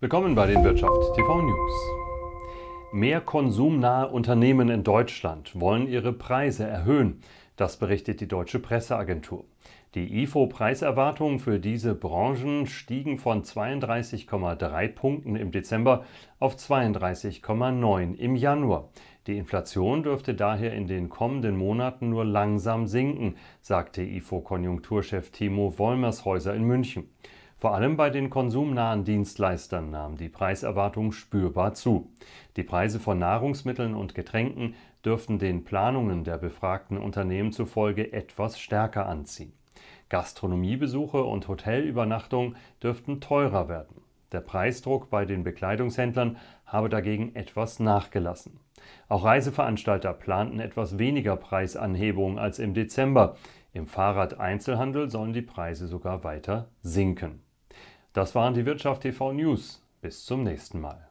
Willkommen bei den Wirtschaft TV News. Mehr konsumnahe Unternehmen in Deutschland wollen ihre Preise erhöhen. Das berichtet die deutsche Presseagentur. Die IFO-Preiserwartungen für diese Branchen stiegen von 32,3 Punkten im Dezember auf 32,9 im Januar. Die Inflation dürfte daher in den kommenden Monaten nur langsam sinken, sagte IFO-Konjunkturchef Timo Wollmershäuser in München. Vor allem bei den konsumnahen Dienstleistern nahm die Preiserwartung spürbar zu. Die Preise von Nahrungsmitteln und Getränken dürften den Planungen der befragten Unternehmen zufolge etwas stärker anziehen. Gastronomiebesuche und Hotelübernachtung dürften teurer werden. Der Preisdruck bei den Bekleidungshändlern habe dagegen etwas nachgelassen. Auch Reiseveranstalter planten etwas weniger Preisanhebungen als im Dezember. Im Fahrrad-Einzelhandel sollen die Preise sogar weiter sinken. Das waren die Wirtschaft TV News. Bis zum nächsten Mal.